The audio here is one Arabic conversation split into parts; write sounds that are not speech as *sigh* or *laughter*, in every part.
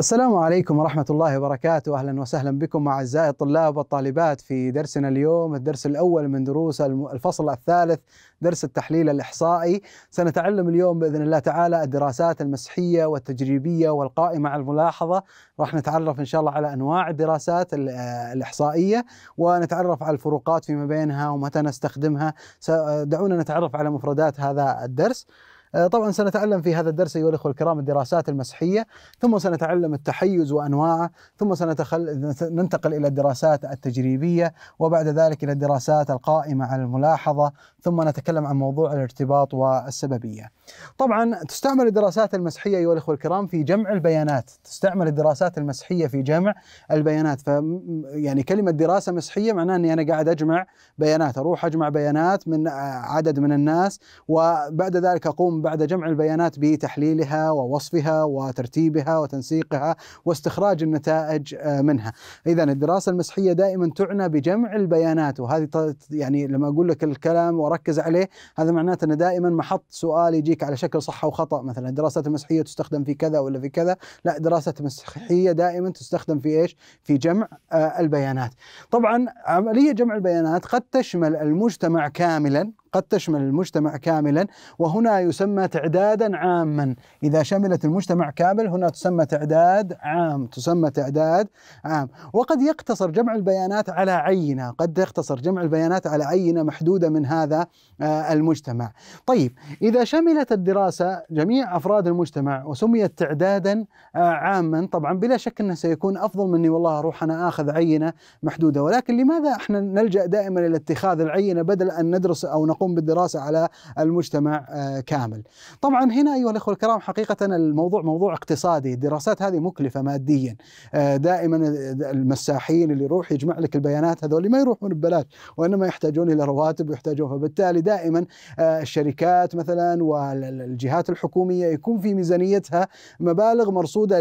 السلام عليكم ورحمة الله وبركاته أهلا وسهلا بكم أعزائي الطلاب والطالبات في درسنا اليوم الدرس الأول من دروس الفصل الثالث درس التحليل الإحصائي سنتعلم اليوم بإذن الله تعالى الدراسات المسحية والتجريبية والقائمة على الملاحظة راح نتعرف إن شاء الله على أنواع الدراسات الإحصائية ونتعرف على الفروقات فيما بينها ومتى نستخدمها دعونا نتعرف على مفردات هذا الدرس آه، طبعا سنتعلم في هذا الدرس أيها الأخوة الكرام الدراسات المسحيه، ثم سنتعلم التحيز وأنواعه ثم سنتخل... ننتقل إلى الدراسات التجريبية وبعد ذلك إلى الدراسات القائمة على الملاحظة ثم نتكلم عن موضوع الارتباط والسببية طبعا تستعمل الدراسات المسحيه أيها الأخوة الكرام في جمع البيانات تستعمل الدراسات المسحيه في جمع البيانات ف يعني كلمة دراسة مسحيه معناها أني أنا قاعد أجمع بيانات أروح أجمع بيانات من آه، عدد من الناس وبعد ذلك أقوم بعد جمع البيانات بتحليلها ووصفها وترتيبها وتنسيقها واستخراج النتائج آه، منها إذا الدراسة المسحية دائما تعنى بجمع البيانات وهذه يعني لما أقول لك الكلام وأركز عليه هذا معناته أنه دائما محط سؤال يجيك على شكل صح وخطأ مثلا الدراسات المسحية تستخدم في كذا ولا في كذا لا دراسة مسحية دائما تستخدم في إيش في جمع آه، البيانات طبعا عملية جمع البيانات قد تشمل المجتمع كاملا قد تشمل المجتمع كاملا وهنا يسمى تعدادا عاما إذا شملت المجتمع كامل هنا تسمى تعداد عام تسمى تعداد عام وقد يقتصر جمع البيانات على عينة قد يقتصر جمع البيانات على عينة محدودة من هذا آه، المجتمع طيب إذا شملت الدراسة جميع أفراد المجتمع وسميت تعدادا آه، عاما طبعا بلا شك أنه سيكون أفضل مني والله أروح أنا أخذ عينة محدودة ولكن لماذا احنا نلجأ دائما إلى اتخاذ العينة بدل أن ندرس أو نقوم نقوم بالدراسه على المجتمع آه، كامل. طبعا هنا ايها الاخوه الكرام حقيقه الموضوع موضوع اقتصادي، الدراسات هذه مكلفه ماديا. آه، دائما المساحين اللي يروح يجمع لك البيانات هذول ما يروحون ببلاش وانما يحتاجون الى رواتب ويحتاجون فبالتالي دائما آه، الشركات مثلا والجهات الحكوميه يكون في ميزانيتها مبالغ مرصوده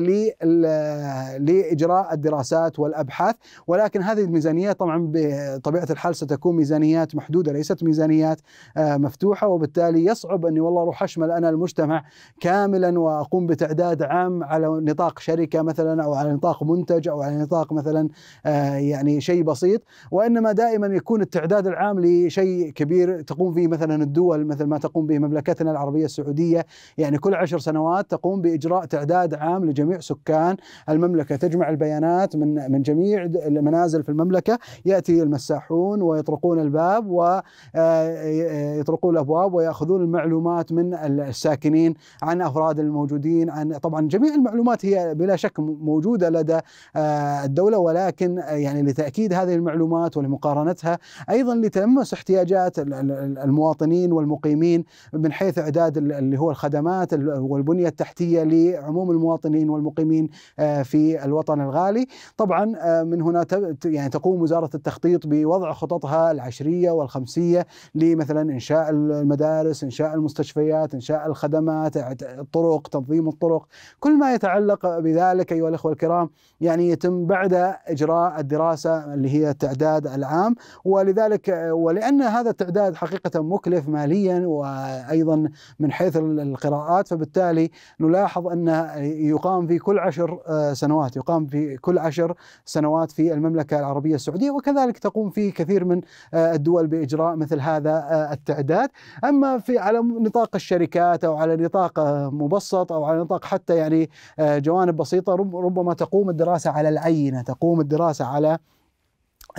لاجراء الدراسات والابحاث ولكن هذه الميزانيات طبعا بطبيعه الحال ستكون ميزانيات محدوده ليست ميزانيات آه، مفتوحه وبالتالي يصعب اني والله اروح اشمل انا المجتمع كاملا واقوم بتعداد عام على نطاق شركه مثلا او على نطاق منتج او على نطاق مثلا آه، يعني شيء بسيط وانما دائما يكون التعداد العام لشيء كبير تقوم فيه مثلا الدول مثل ما تقوم به مملكتنا العربيه السعوديه يعني كل عشر سنوات تقوم باجراء تعداد عام لجميع سكان المملكه تجمع البيانات من من جميع المنازل في المملكه ياتي المساحون ويطرقون الباب و آه، يطرقون الابواب وياخذون المعلومات من الساكنين عن افراد الموجودين عن طبعا جميع المعلومات هي بلا شك موجوده لدى آه، الدوله ولكن آه، يعني لتاكيد هذه المعلومات ولمقارنتها ايضا لتلمس احتياجات المواطنين والمقيمين من حيث اعداد اللي هو الخدمات والبنيه التحتيه لعموم المواطنين والمقيمين آه، في الوطن الغالي طبعا من هنا يعني تقوم وزاره التخطيط بوضع خططها العشريه والخمسيه لمثل مثلا انشاء المدارس، انشاء المستشفيات، انشاء الخدمات، الطرق، تنظيم الطرق، كل ما يتعلق بذلك ايها الاخوه الكرام يعني يتم بعد اجراء الدراسه اللي هي التعداد العام ولذلك ولان هذا التعداد حقيقه مكلف ماليا وايضا من حيث القراءات فبالتالي نلاحظ انه يقام في كل عشر سنوات يقام في كل عشر سنوات في المملكه العربيه السعوديه وكذلك تقوم فيه كثير من الدول باجراء مثل هذا التعداد أما في على نطاق الشركات أو على نطاق مبسط أو على نطاق حتى يعني آه، جوانب بسيطة ربما تقوم الدراسة على العينة تقوم الدراسة على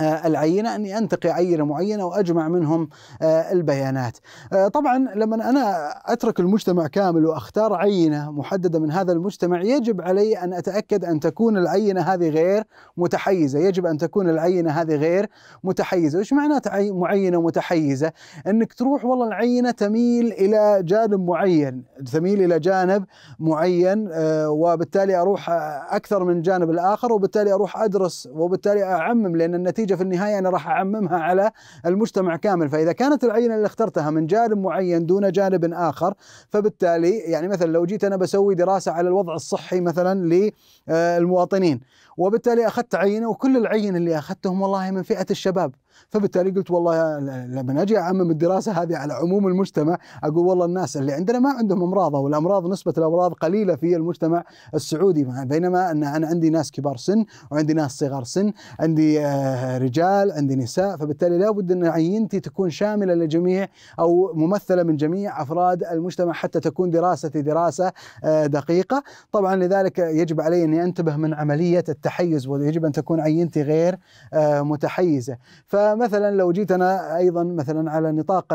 آه، العينة أني أنتقي عينة معينة وأجمع منهم آه، البيانات آه، طبعا لما أنا أترك المجتمع كامل وأختار عينة محددة من هذا المجتمع يجب علي أن أتأكد أن تكون العينة هذه غير متحيزة يجب أن تكون العينة هذه غير متحيزة وش معنى معينة متحيزة أنك تروح والله العينة تميل إلى جانب معين تميل إلى جانب معين وبالتالي أروح أكثر من جانب الآخر وبالتالي أروح أدرس وبالتالي أعمم لأن النتيجة النتيجه في النهايه انا راح اعممها على المجتمع كامل فاذا كانت العينه اللي اخترتها من جانب معين دون جانب اخر فبالتالي يعني مثلا لو جيت انا بسوي دراسه على الوضع الصحي مثلا للمواطنين وبالتالي اخذت عينه وكل العين اللي اخذتهم والله من فئه الشباب فبالتالي قلت والله لما اجي اعمم الدراسه هذه على عموم المجتمع اقول والله الناس اللي عندنا ما عندهم امراض او الامراض نسبه الامراض قليله في المجتمع السعودي بينما ان انا عندي ناس كبار سن وعندي ناس صغار سن عندي آه، رجال عندي نساء فبالتالي لابد ان عينتي تكون شامله لجميع او ممثله من جميع افراد المجتمع حتى تكون دراستي دراسه آه، دقيقه طبعا لذلك يجب علي اني انتبه من عمليه التحيز ويجب ان تكون عينتي غير آه، متحيزه ف فمثلا لو جيت انا ايضا مثلا على نطاق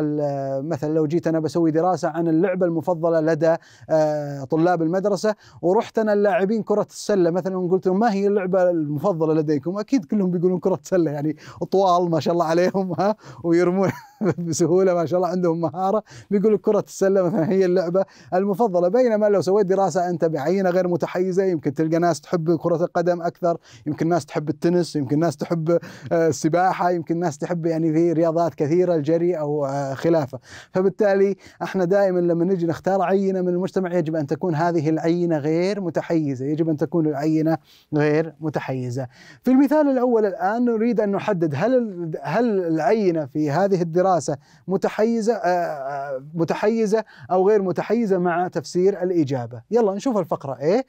مثلا لو جيت انا بسوي دراسه عن اللعبه المفضله لدى آه، طلاب المدرسه ورحت انا اللاعبين كره السله مثلا وقلت لهم ما هي اللعبه المفضله لديكم؟ اكيد كلهم بيقولون كره سله يعني طوال ما شاء الله عليهم ها ويرمون *laughs* بسهوله ما شاء الله عندهم مهاره بيقول كره السله مثلا هي اللعبه المفضله بينما لو سويت دراسه انت بعينه غير متحيزه يمكن تلقى ناس تحب كره القدم اكثر، يمكن ناس تحب التنس، يمكن ناس تحب آه، السباحه، يمكن الناس تحب يعني في رياضات كثيره الجري او آه، خلافه فبالتالي احنا دائما لما نجي نختار عينه من المجتمع يجب ان تكون هذه العينه غير متحيزه يجب ان تكون العينه غير متحيزه في المثال الاول الان نريد ان نحدد هل هل العينه في هذه الدراسه متحيزه آه، آه، متحيزه او غير متحيزه مع تفسير الاجابه يلا نشوف الفقره ايه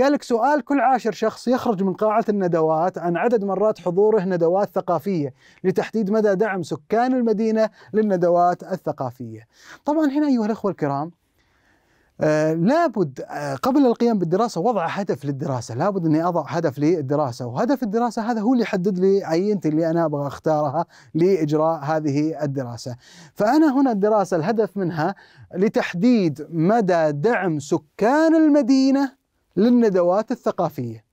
قال لك سؤال كل عاشر شخص يخرج من قاعة الندوات عن عدد مرات حضوره ندوات ثقافية لتحديد مدى دعم سكان المدينة للندوات الثقافية طبعا هنا أيها الأخوة الكرام آه لابد آه قبل القيام بالدراسة وضع هدف للدراسة لابد أني أضع هدف للدراسة وهدف الدراسة هذا هو اللي يحدد لي عينتي اللي أنا أبغى أختارها لإجراء هذه الدراسة فأنا هنا الدراسة الهدف منها لتحديد مدى دعم سكان المدينة للندوات الثقافيه.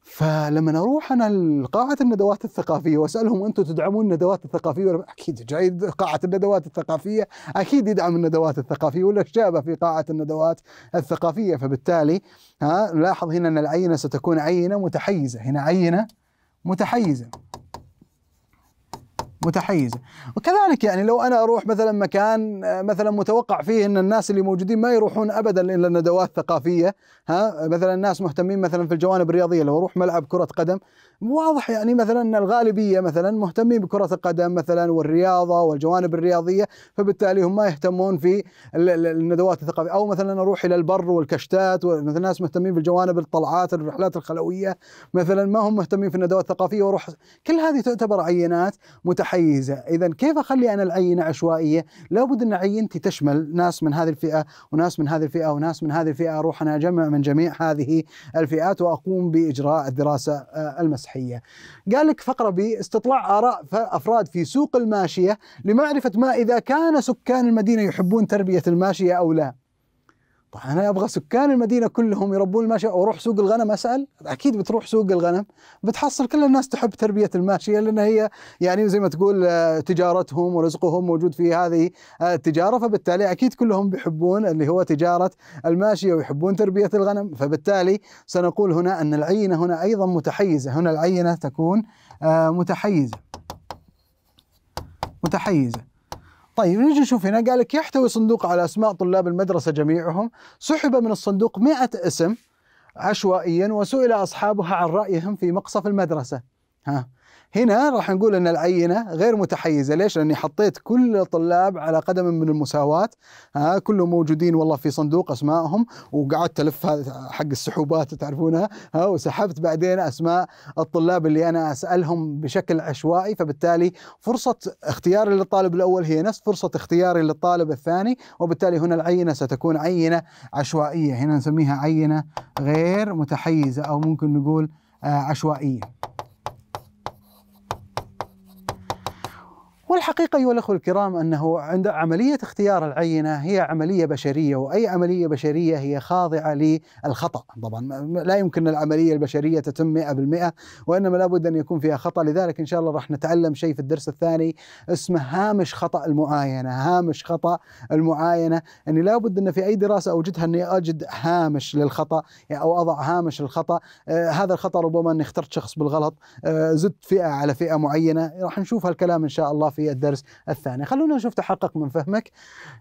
فلما اروح انا لقاعه الندوات الثقافيه واسالهم انتم تدعمون الندوات الثقافيه ولا اكيد جاي قاعه الندوات الثقافيه اكيد يدعم الندوات الثقافيه ولا شابه في قاعه الندوات الثقافيه فبالتالي ها نلاحظ هنا ان العينه ستكون عينه متحيزه هنا عينه متحيزه متحيزه وكذلك يعني لو انا اروح مثلا مكان آه، مثلا متوقع فيه ان الناس اللي موجودين ما يروحون ابدا الا ندوات ثقافيه ها مثلا الناس مهتمين مثلا في الجوانب الرياضيه لو اروح ملعب كره قدم واضح يعني مثلا ان الغالبيه مثلا مهتمين بكره القدم مثلا والرياضه والجوانب الرياضيه فبالتالي هم ما يهتمون في الندوات الثقافيه او مثلا اروح الى البر والكشتات مثلا الناس مهتمين بالجوانب الطلعات الرحلات الخلويه مثلا ما هم مهتمين في الندوات الثقافيه واروح كل هذه تعتبر عينات متحيزه حيزة إذا كيف أخلي أنا العينة عشوائية لابد أن عينتي تشمل ناس من هذه الفئة وناس من هذه الفئة وناس من هذه الفئة أروح أنا أجمع من جميع هذه الفئات وأقوم بإجراء الدراسة آه، المسحية قال لك فقرة استطلاع آراء أفراد في سوق الماشية لمعرفة ما إذا كان سكان المدينة يحبون تربية الماشية أو لا طبعا انا ابغى سكان المدينه كلهم يربون الماشيه واروح سوق الغنم اسال اكيد بتروح سوق الغنم بتحصل كل الناس تحب تربيه الماشيه لان هي يعني زي ما تقول آه، تجارتهم ورزقهم موجود في هذه التجاره فبالتالي اكيد كلهم بيحبون اللي هو تجاره الماشيه ويحبون تربيه الغنم فبالتالي سنقول هنا ان العينه هنا ايضا متحيزه هنا العينه تكون آه، متحيزه متحيزه طيب نجي نشوف هنا قال لك يحتوي صندوق على اسماء طلاب المدرسه جميعهم سحب من الصندوق 100 اسم عشوائيا وسئل اصحابها عن رايهم في مقصف المدرسه ها هنا راح نقول ان العينه غير متحيزه ليش؟ لاني حطيت كل الطلاب على قدم من المساواه ها كلهم موجودين والله في صندوق اسمائهم وقعدت الف حق السحوبات تعرفونها ها وسحبت بعدين اسماء الطلاب اللي انا اسالهم بشكل عشوائي فبالتالي فرصه اختياري للطالب الاول هي نفس فرصه اختياري للطالب الثاني وبالتالي هنا العينه ستكون عينه عشوائيه هنا نسميها عينه غير متحيزه او ممكن نقول آه، عشوائيه والحقيقة أيها الأخوة الكرام أنه عند عملية اختيار العينة هي عملية بشرية وأي عملية بشرية هي خاضعة للخطأ طبعا لا يمكن العملية البشرية تتم 100% وإنما لابد أن يكون فيها خطأ لذلك إن شاء الله راح نتعلم شيء في الدرس الثاني اسمه هامش خطأ المعاينة هامش خطأ المعاينة أني يعني لابد أن في أي دراسة أوجدها أني أجد هامش للخطأ أو أضع هامش للخطأ آه هذا الخطأ ربما أني اخترت شخص بالغلط آه زدت فئة على فئة معينة راح نشوف هالكلام إن شاء الله في في الدرس الثاني خلونا نشوف تحقق من فهمك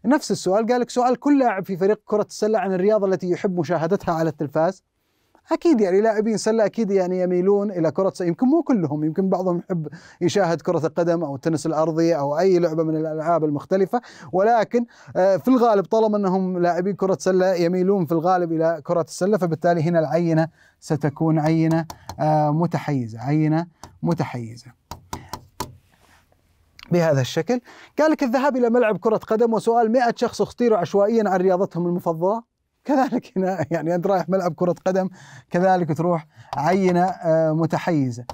نفس السؤال قالك سؤال كل لاعب في فريق كرة السلة عن الرياضة التي يحب مشاهدتها على التلفاز اكيد يعني لاعبين سله اكيد يعني يميلون الى كره سلة. يمكن مو كلهم يمكن بعضهم يحب يشاهد كره القدم او التنس الارضي او اي لعبه من الالعاب المختلفه ولكن آه، في الغالب طالما انهم لاعبين كره سله يميلون في الغالب الى كره السله فبالتالي هنا العينه ستكون عينه آه، متحيزه عينه متحيزه بهذا الشكل كذلك الذهاب إلى ملعب كرة قدم وسؤال مئة شخص اختيروا عشوائيا عن رياضتهم المفضلة كذلك هنا يعني أنت رايح ملعب كرة قدم كذلك تروح عينة آه، متحيزة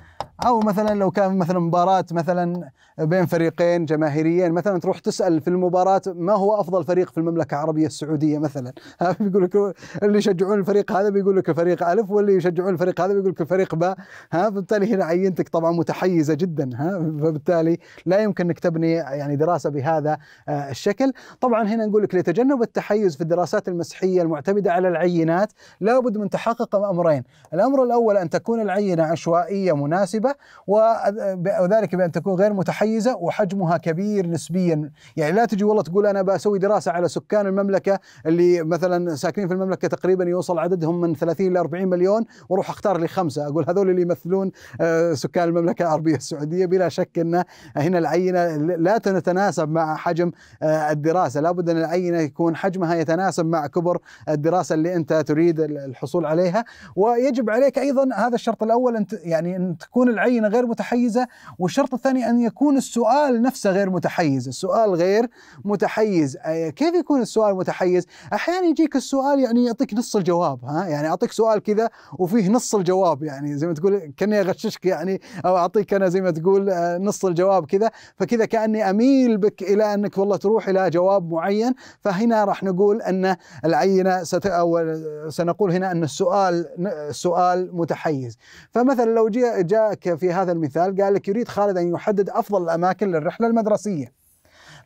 او مثلا لو كان مثلا مباراه مثلا بين فريقين جماهيريين مثلا تروح تسال في المباراه ما هو افضل فريق في المملكه العربيه السعوديه مثلا *laughs* بيقول لك اللي يشجعون الفريق هذا بيقول لك الفريق الف واللي يشجعون الفريق هذا بيقول لك الفريق باء ها فبالتالي هنا عينتك طبعا متحيزه جدا ها فبالتالي لا يمكن انك تبني يعني دراسه بهذا آه، الشكل طبعا هنا نقول لك لتجنب التحيز في الدراسات المسحيه المعتمده على العينات لابد من تحقق امرين الامر الاول ان تكون العينه عشوائيه مناسبه الرقبه وذلك بان تكون غير متحيزه وحجمها كبير نسبيا يعني لا تجي والله تقول انا بسوي دراسه على سكان المملكه اللي مثلا ساكنين في المملكه تقريبا يوصل عددهم من 30 ل 40 مليون واروح اختار لي خمسه اقول هذول اللي يمثلون آه، سكان المملكه العربيه السعوديه بلا شك ان هنا العينه لا تتناسب مع حجم آه، الدراسه لابد ان العينه يكون حجمها يتناسب مع كبر الدراسه اللي انت تريد الحصول عليها ويجب عليك ايضا هذا الشرط الاول انت يعني ان تكون العينة غير متحيزة والشرط الثاني أن يكون السؤال نفسه غير متحيز السؤال غير متحيز كيف يكون السؤال متحيز أحيانا يجيك السؤال يعني يعطيك نص الجواب ها يعني أعطيك سؤال كذا وفيه نص الجواب يعني زي ما تقول كأني أغششك يعني أو أعطيك أنا زي ما تقول آه، نص الجواب كذا فكذا كأني أميل بك إلى أنك والله تروح إلى جواب معين فهنا راح نقول أن العينة ست أو سنقول هنا أن السؤال السؤال متحيز فمثلا لو جاء جاءك في هذا المثال قال لك يريد خالد أن يحدد أفضل الأماكن للرحلة المدرسية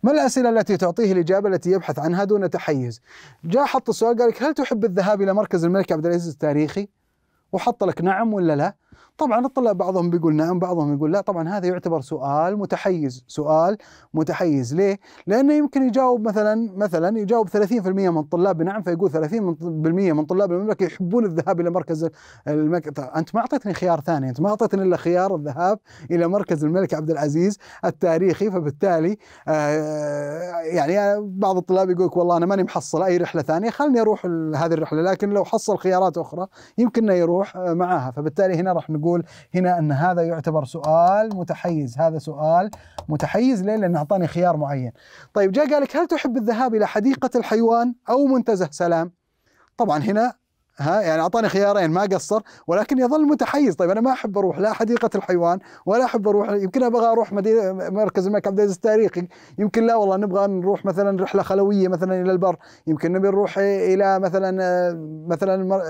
ما الأسئلة التي تعطيه الإجابة التي يبحث عنها دون تحيز جاء حط السؤال قال لك هل تحب الذهاب إلى مركز الملك عبد العزيز التاريخي وحط لك نعم ولا لا طبعا الطلاب بعضهم بيقول نعم بعضهم يقول لا طبعا هذا يعتبر سؤال متحيز سؤال متحيز ليه لانه يمكن يجاوب مثلا مثلا يجاوب 30% من الطلاب بنعم فيقول 30% من طلاب المملكه يحبون الذهاب الى مركز الملك طيب، انت ما اعطيتني خيار ثاني انت ما اعطيتني الا خيار الذهاب الى مركز الملك عبد العزيز التاريخي فبالتالي آه يعني بعض الطلاب يقول والله انا ماني محصل اي رحله ثانيه خلني اروح هذه الرحله لكن لو حصل خيارات اخرى يمكن يروح آه، معاها فبالتالي هنا راح نقول هنا ان هذا يعتبر سؤال متحيز هذا سؤال متحيز ليه لانه اعطاني خيار معين طيب جاء قالك هل تحب الذهاب الى حديقه الحيوان او منتزه سلام طبعا هنا ها يعني اعطاني خيارين ما قصر ولكن يظل متحيز طيب انا ما احب اروح لا حديقه الحيوان ولا احب اروح يمكن ابغى اروح مدينه مركز الملك عبد العزيز التاريخي يمكن لا والله نبغى نروح مثلا رحله خلويه مثلا الى البر يمكن نبي نروح الى مثلا مثلا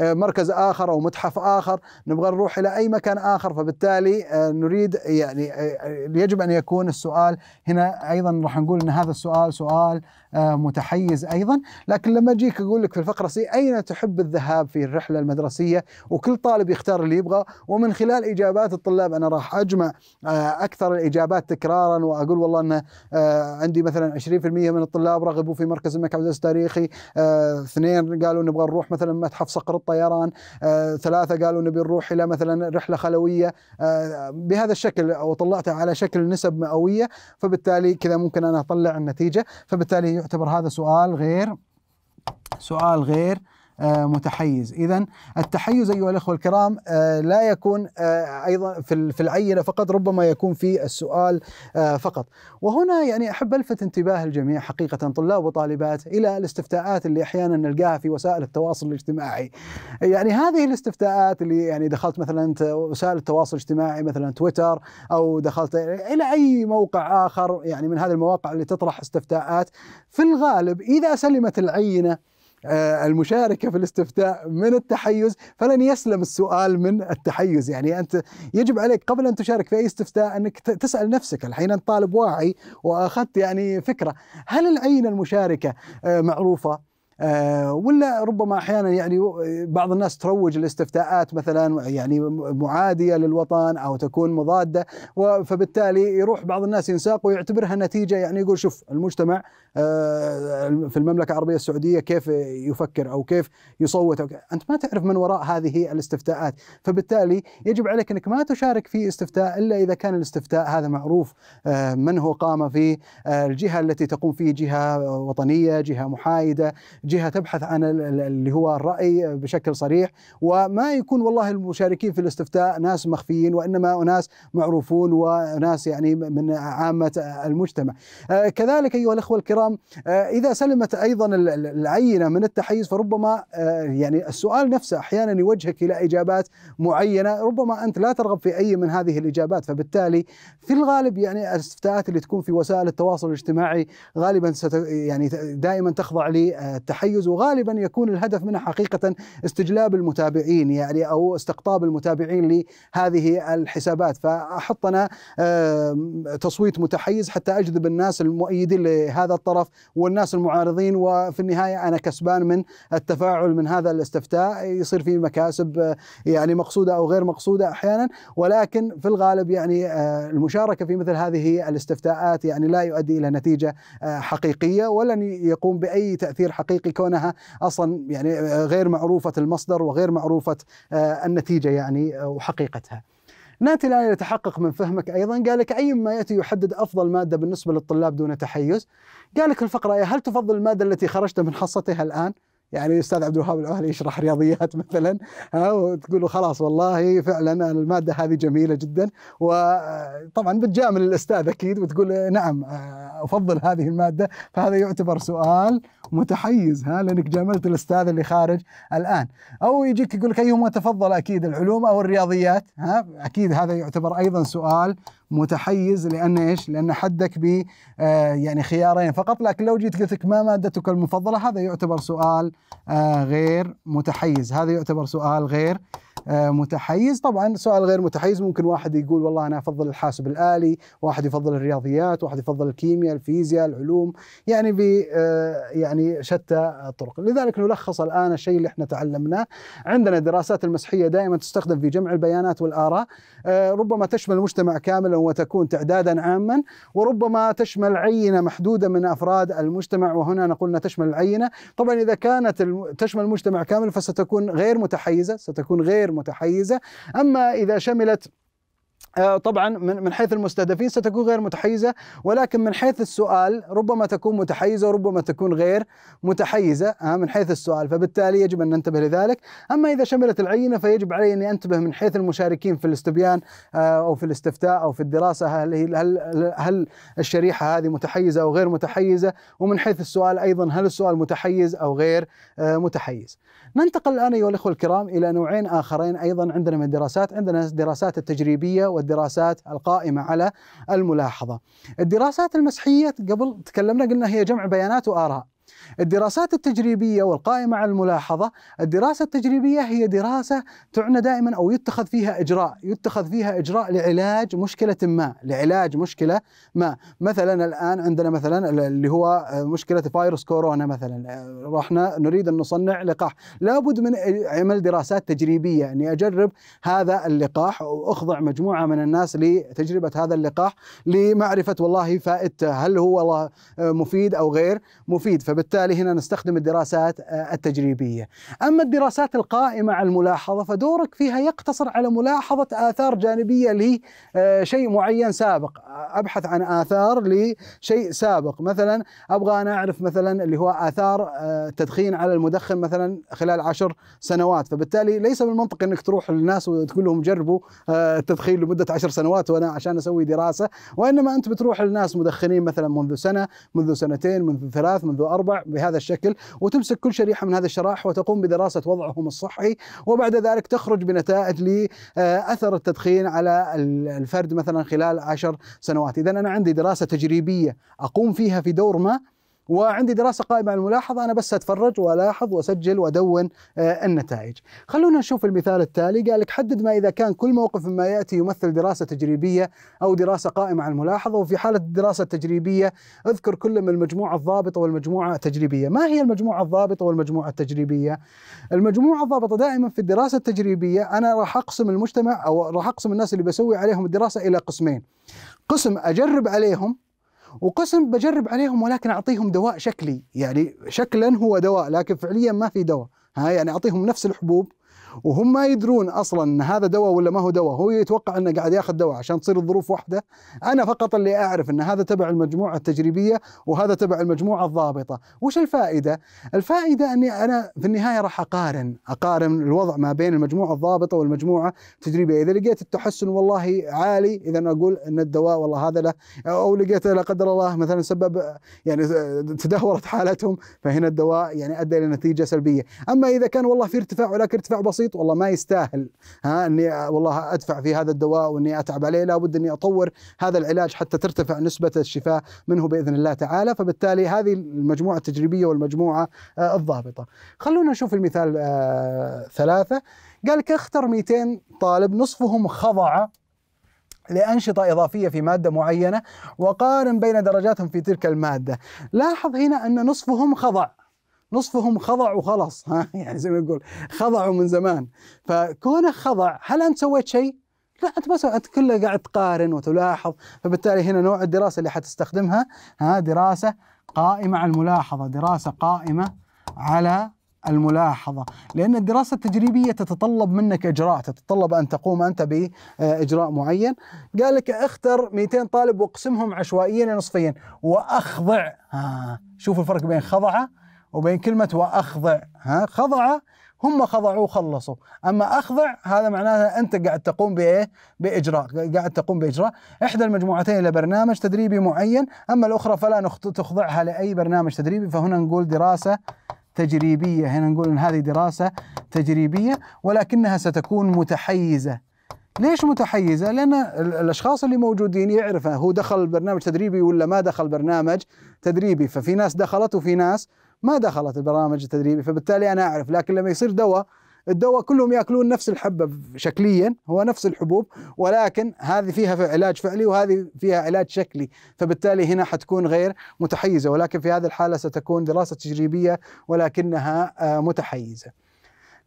مركز اخر او متحف اخر نبغى نروح الى اي مكان اخر فبالتالي آه، نريد يعني آه، يجب ان يكون السؤال هنا ايضا راح نقول ان هذا السؤال سؤال آه، متحيز ايضا لكن لما اجيك اقول لك في الفقره سي اين تحب الذهاب في الرحله المدرسيه وكل طالب يختار اللي يبغى ومن خلال اجابات الطلاب انا راح اجمع آه، اكثر الاجابات تكرارا واقول والله ان آه، عندي مثلا 20% من الطلاب رغبوا في مركز الملك عبد العزيز التاريخي اثنين قالوا نبغى نروح مثلا متحف صقر الطيران ثلاثه قالوا نبي نروح الى مثلا رحله خلويه بهذا الشكل او طلعتها على شكل نسب مئويه فبالتالي كذا ممكن انا اطلع النتيجه فبالتالي يعتبر هذا سؤال غير سؤال غير آه، متحيز إذا التحيز أيها الأخوة الكرام آه، لا يكون آه، أيضا في العينة فقط ربما يكون في السؤال فقط وهنا يعني أحب ألفت انتباه الجميع حقيقة طلاب وطالبات إلى الاستفتاءات اللي أحيانا نلقاها في وسائل التواصل الاجتماعي يعني هذه الاستفتاءات اللي يعني دخلت مثلا وسائل التواصل الاجتماعي مثلا تويتر أو دخلت إلى أي موقع آخر يعني من هذه المواقع اللي تطرح استفتاءات في الغالب إذا سلمت العينة آه، المشاركة في الاستفتاء من التحيز فلن يسلم السؤال من التحيز يعني أنت يجب عليك قبل أن تشارك في أي استفتاء أنك تسأل نفسك الحين أنت طالب واعي وأخذت يعني فكرة هل العينة المشاركة آه، معروفة آه، ولا ربما احيانا يعني آه، بعض الناس تروج لاستفتاءات مثلا يعني معاديه للوطن او تكون مضاده فبالتالي يروح بعض الناس ينساق ويعتبرها نتيجه يعني يقول شوف المجتمع آه، في المملكه العربيه السعوديه كيف يفكر او كيف يصوت أو انت ما تعرف من وراء هذه الاستفتاءات فبالتالي يجب عليك انك ما تشارك في استفتاء الا اذا كان الاستفتاء هذا معروف من هو قام فيه الجهه التي تقوم فيه جهه وطنيه جهه محايده جهه تبحث عن اللي هو الراي بشكل صريح وما يكون والله المشاركين في الاستفتاء ناس مخفيين وانما اناس معروفون وناس يعني من عامه المجتمع. آه، كذلك ايها الاخوه الكرام آه، اذا سلمت ايضا العينه من التحيز فربما آه، يعني السؤال نفسه احيانا يوجهك الى اجابات معينه ربما انت لا ترغب في اي من هذه الاجابات فبالتالي في الغالب يعني الاستفتاءات اللي تكون في وسائل التواصل الاجتماعي غالبا ست يعني دائما تخضع للتحيز تحيز وغالبا يكون الهدف منها حقيقة استجلاب المتابعين يعني أو استقطاب المتابعين لهذه الحسابات فأحط أنا تصويت متحيز حتى أجذب الناس المؤيدين لهذا الطرف والناس المعارضين وفي النهاية أنا كسبان من التفاعل من هذا الاستفتاء يصير فيه مكاسب يعني مقصودة أو غير مقصودة أحيانا ولكن في الغالب يعني آه، المشاركة في مثل هذه الاستفتاءات يعني لا يؤدي إلى نتيجة آه، حقيقية ولن يقوم بأي تأثير حقيقي الحقيقي كونها اصلا يعني غير معروفه المصدر وغير معروفه آه، النتيجه يعني آه، وحقيقتها. ناتي الان يتحقق من فهمك ايضا قال لك اي ما ياتي يحدد افضل ماده بالنسبه للطلاب دون تحيز؟ قال لك الفقره هل تفضل الماده التي خرجت من حصتها الان؟ يعني الاستاذ عبد الوهاب العهري يشرح رياضيات مثلا ها وتقول خلاص والله فعلا الماده هذه جميله جدا وطبعا بتجامل الاستاذ اكيد وتقول نعم آه، افضل هذه الماده فهذا يعتبر سؤال متحيز ها لانك جاملت الاستاذ اللي خارج الان او يجيك يقول لك ايهما تفضل اكيد العلوم او الرياضيات ها اكيد هذا يعتبر ايضا سؤال متحيز لان ايش؟ لان حدك ب آه، يعني خيارين فقط لكن لو جيت قلت لك ما مادتك المفضله هذا يعتبر سؤال آه، غير متحيز، هذا يعتبر سؤال غير آه، متحيز طبعا سؤال غير متحيز ممكن واحد يقول والله أنا أفضل الحاسب الآلي واحد يفضل الرياضيات واحد يفضل الكيمياء الفيزياء العلوم يعني ب آه، يعني شتى الطرق لذلك نلخص الآن الشيء اللي احنا تعلمناه عندنا الدراسات المسحية دائما تستخدم في جمع البيانات والآراء آه، ربما تشمل المجتمع كاملا وتكون تعدادا عاما وربما تشمل عينة محدودة من أفراد المجتمع وهنا نقول تشمل العينة طبعا إذا كانت تشمل المجتمع كامل فستكون غير متحيزة ستكون غير متحيزة أما إذا شملت آه، طبعا من حيث المستهدفين ستكون غير متحيزة ولكن من حيث السؤال ربما تكون متحيزة وربما تكون غير متحيزة من حيث السؤال فبالتالي يجب أن ننتبه لذلك أما إذا شملت العينة فيجب علي أن أنتبه من حيث المشاركين في الاستبيان آه، أو في الاستفتاء أو في الدراسة هل, هل, هل الشريحة هذه متحيزة أو غير متحيزة ومن حيث السؤال أيضا هل السؤال متحيز أو غير آه، متحيز ننتقل الآن أيها الأخوة الكرام إلى نوعين آخرين أيضا عندنا من الدراسات عندنا الدراسات التجريبية والدراسات القائمة على الملاحظة الدراسات المسحية قبل تكلمنا قلنا هي جمع بيانات وآراء الدراسات التجريبية والقائمة على الملاحظة الدراسة التجريبية هي دراسة تعنى دائما أو يتخذ فيها إجراء يتخذ فيها إجراء لعلاج مشكلة ما لعلاج مشكلة ما مثلا الآن عندنا مثلا اللي هو آه، مشكلة فيروس كورونا مثلا آه، رحنا نريد أن نصنع لقاح لابد من عمل دراسات تجريبية أني أجرب هذا اللقاح وأخضع مجموعة من الناس لتجربة هذا اللقاح لمعرفة والله فائدته هل هو آه، مفيد أو غير مفيد فبالتالي هنا نستخدم الدراسات آه، التجريبيه. اما الدراسات القائمه على الملاحظه فدورك فيها يقتصر على ملاحظه اثار جانبيه لشيء آه، معين سابق، ابحث عن اثار لشيء سابق، مثلا ابغى انا اعرف مثلا اللي هو اثار آه، تدخين على المدخن مثلا خلال عشر سنوات، فبالتالي ليس من المنطق انك تروح للناس وتقول لهم جربوا التدخين لمده عشر سنوات وانا عشان اسوي دراسه، وانما انت بتروح للناس مدخنين مثلا منذ سنه، منذ سنتين، منذ ثلاث، منذ اربع السبع بهذا الشكل وتمسك كل شريحه من هذا الشرائح وتقوم بدراسه وضعهم الصحي وبعد ذلك تخرج بنتائج لاثر التدخين على الفرد مثلا خلال عشر سنوات، اذا انا عندي دراسه تجريبيه اقوم فيها في دور ما وعندي دراسه قائمه على الملاحظه انا بس اتفرج والاحظ واسجل وادون آه، النتائج. خلونا نشوف المثال التالي قال لك حدد ما اذا كان كل موقف مما ياتي يمثل دراسه تجريبيه او دراسه قائمه على الملاحظه وفي حاله الدراسه التجريبيه اذكر كل من المجموعه الضابطه والمجموعه التجريبيه. ما هي المجموعه الضابطه والمجموعه التجريبيه؟ المجموعه الضابطه دائما في الدراسه التجريبيه انا راح اقسم المجتمع او راح اقسم الناس اللي بسوي عليهم الدراسه الى قسمين. قسم اجرب عليهم وقسم بجرب عليهم ولكن اعطيهم دواء شكلي يعني شكلا هو دواء لكن فعليا ما في دواء ها يعني اعطيهم نفس الحبوب وهم ما يدرون اصلا ان هذا دواء ولا ما هو دواء هو يتوقع انه قاعد ياخذ دواء عشان تصير الظروف واحده انا فقط اللي اعرف ان هذا تبع المجموعه التجريبيه وهذا تبع المجموعه الضابطه وش الفائده الفائده اني انا في النهايه راح اقارن اقارن الوضع ما بين المجموعه الضابطه والمجموعه التجريبيه اذا لقيت التحسن والله عالي اذا اقول ان الدواء والله هذا له او لقيت لا قدر الله مثلا سبب يعني تدهورت حالتهم فهنا الدواء يعني ادى الى نتيجه سلبيه اما اذا كان والله في ارتفاع ولكن ارتفاع بسيط بسيط والله ما يستاهل ها اني والله ادفع في هذا الدواء واني اتعب عليه لابد اني اطور هذا العلاج حتى ترتفع نسبه الشفاء منه باذن الله تعالى فبالتالي هذه المجموعه التجريبيه والمجموعه آه، الضابطه خلونا نشوف المثال آه، ثلاثه قال لك اختر 200 طالب نصفهم خضع لأنشطة إضافية في مادة معينة وقارن بين درجاتهم في تلك المادة لاحظ هنا أن نصفهم خضع نصفهم خضع وخلاص *laughs* ها يعني زي ما يقول خضعوا من زمان فكونك خضع هل انت سويت شيء؟ لا انت ما انت كله قاعد تقارن وتلاحظ فبالتالي هنا نوع الدراسه اللي حتستخدمها ها دراسه قائمه على الملاحظه، دراسه قائمه على الملاحظة لأن الدراسة التجريبية تتطلب منك إجراء تتطلب أن تقوم أنت بإجراء معين قال لك اختر 200 طالب واقسمهم عشوائيا نصفيا وأخضع آه. شوف الفرق بين خضعه وبين كلمة وأخضع ها خضع هم خضعوا وخلصوا أما أخضع هذا معناها أنت قاعد تقوم بإيه بإجراء قاعد تقوم بإجراء إحدى المجموعتين لبرنامج تدريبي معين أما الأخرى فلا تخضعها لأي برنامج تدريبي فهنا نقول دراسة تجريبية هنا نقول إن هذه دراسة تجريبية ولكنها ستكون متحيزة ليش متحيزه؟ لان الاشخاص اللي موجودين يعرفه هو دخل برنامج تدريبي ولا ما دخل برنامج تدريبي، ففي ناس دخلت وفي ناس ما دخلت البرامج التدريبي فبالتالي انا اعرف لكن لما يصير دواء الدواء كلهم ياكلون نفس الحبه شكليا هو نفس الحبوب ولكن هذه فيها في علاج فعلي وهذه فيها علاج شكلي فبالتالي هنا حتكون غير متحيزه ولكن في هذه الحاله ستكون دراسه تجريبيه ولكنها آه، متحيزه.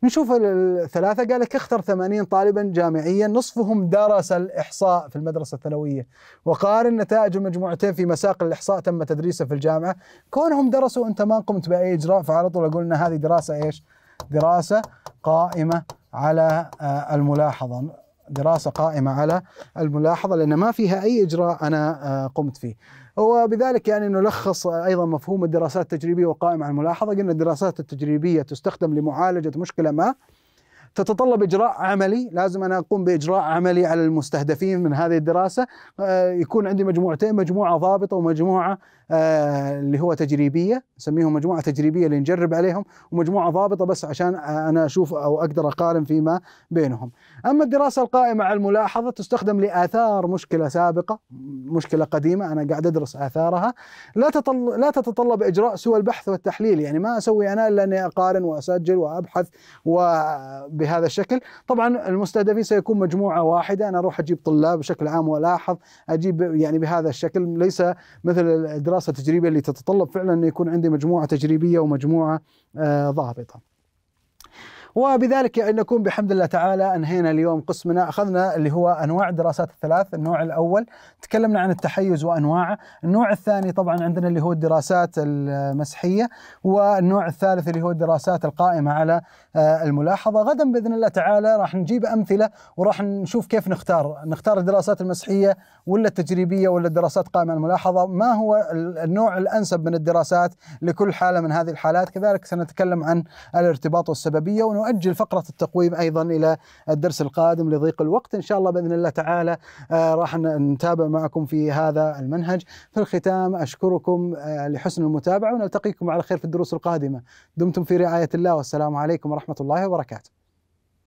نشوف الثلاثة قال لك اختر ثمانين طالبا جامعيا نصفهم درس الإحصاء في المدرسة الثانوية وقارن نتائج المجموعتين في مساق الإحصاء تم تدريسه في الجامعة كونهم درسوا أنت ما قمت بأي إجراء فعلى طول أقول أن هذه دراسة إيش دراسة قائمة على آه، الملاحظة دراسة قائمة على الملاحظة لأن ما فيها أي إجراء أنا آه، قمت فيه وبذلك يعني نلخص ايضا مفهوم الدراسات التجريبيه والقائم على الملاحظه قلنا الدراسات التجريبيه تستخدم لمعالجه مشكله ما تتطلب اجراء عملي لازم انا اقوم باجراء عملي على المستهدفين من هذه الدراسه آه، يكون عندي مجموعتين مجموعه ضابطه ومجموعه آه، اللي هو تجريبيه نسميهم مجموعه تجريبيه اللي نجرب عليهم ومجموعه ضابطه بس عشان انا اشوف او اقدر اقارن فيما بينهم. اما الدراسه القائمه على الملاحظه تستخدم لاثار مشكله سابقه مشكله قديمه انا قاعد ادرس اثارها لا تطل لا تتطلب اجراء سوى البحث والتحليل يعني ما اسوي انا الا اني اقارن واسجل وابحث وبهذا الشكل طبعا المستهدفين سيكون مجموعه واحده انا اروح اجيب طلاب بشكل عام والاحظ اجيب يعني بهذا الشكل ليس مثل الدراسه الدراسه التجريبيه اللي تتطلب فعلا ان يكون عندي مجموعه تجريبيه ومجموعه آه، ضابطه. وبذلك يعني نكون بحمد الله تعالى انهينا اليوم قسمنا اخذنا اللي هو انواع الدراسات الثلاث، النوع الاول تكلمنا عن التحيز وانواعه، النوع الثاني طبعا عندنا اللي هو الدراسات المسحيه، والنوع الثالث اللي هو الدراسات القائمه على آه، الملاحظه، غدا باذن الله تعالى راح نجيب امثله وراح نشوف كيف نختار، نختار الدراسات المسحيه ولا التجريبيه ولا الدراسات قائمه على الملاحظه ما هو النوع الانسب من الدراسات لكل حاله من هذه الحالات كذلك سنتكلم عن الارتباط والسببيه ونؤجل فقره التقويم ايضا الى الدرس القادم لضيق الوقت ان شاء الله باذن الله تعالى آه، راح نتابع معكم في هذا المنهج في الختام اشكركم آه، لحسن المتابعه ونلتقيكم على خير في الدروس القادمه دمتم في رعايه الله والسلام عليكم ورحمه الله وبركاته